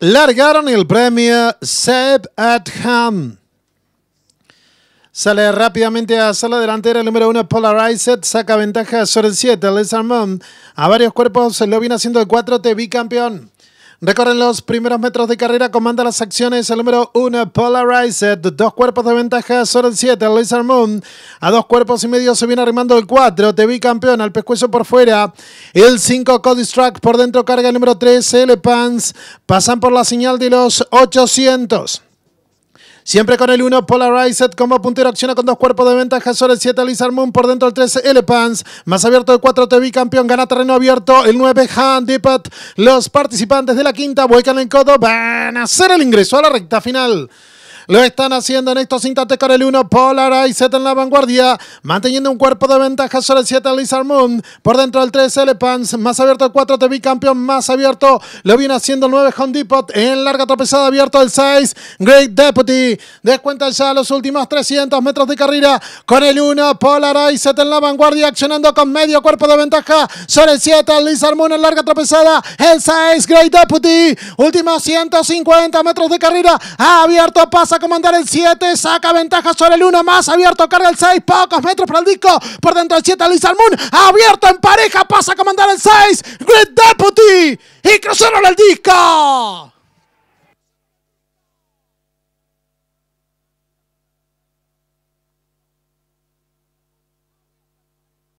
Largaron el premio Seb Adham. Sale rápidamente a sala delantera el número uno Polarized, saca ventaja sobre el 7, Les Armand. A varios cuerpos se lo viene haciendo el 4, te bicampeón. campeón. Recorren los primeros metros de carrera, comanda las acciones el número 1, Polarized. Dos cuerpos de ventaja sobre el 7, Laser Moon. A dos cuerpos y medio se viene arrimando el 4, TV Campeón, al pescuezo por fuera. El 5, Struck, por dentro, carga el número 3, l pants Pasan por la señal de los 800. Siempre con el 1 Polarized como puntero acciona con dos cuerpos de ventaja sobre el 7 Lizard Moon por dentro el 13, Elephants. Más abierto el 4 TV Campeón gana terreno abierto el 9 Handipat. Los participantes de la quinta vuelcan el codo van a hacer el ingreso a la recta final. Lo están haciendo en estos instantes con el 1 Polarize en la vanguardia, manteniendo un cuerpo de ventaja sobre el 7 Lizard Moon. Por dentro del 3 Elephants, más abierto el 4 TV Campeón, más abierto. Lo viene haciendo el 9 Home Depot en larga tropezada, abierto el 6 Great Deputy. descuenta ya los últimos 300 metros de carrera con el 1 Polarize en la vanguardia, accionando con medio cuerpo de ventaja sobre el 7 Lizard Moon en larga tropezada. El 6 Great Deputy, últimos 150 metros de carrera, abierto, pasa comandar el 7. Saca ventaja sobre el 1 más. Abierto, carga el 6. Pocos metros para el disco. Por dentro del 7, Luis Almun. Abierto en pareja. Pasa a comandar el 6. Great Deputy. Y cruzaron el disco.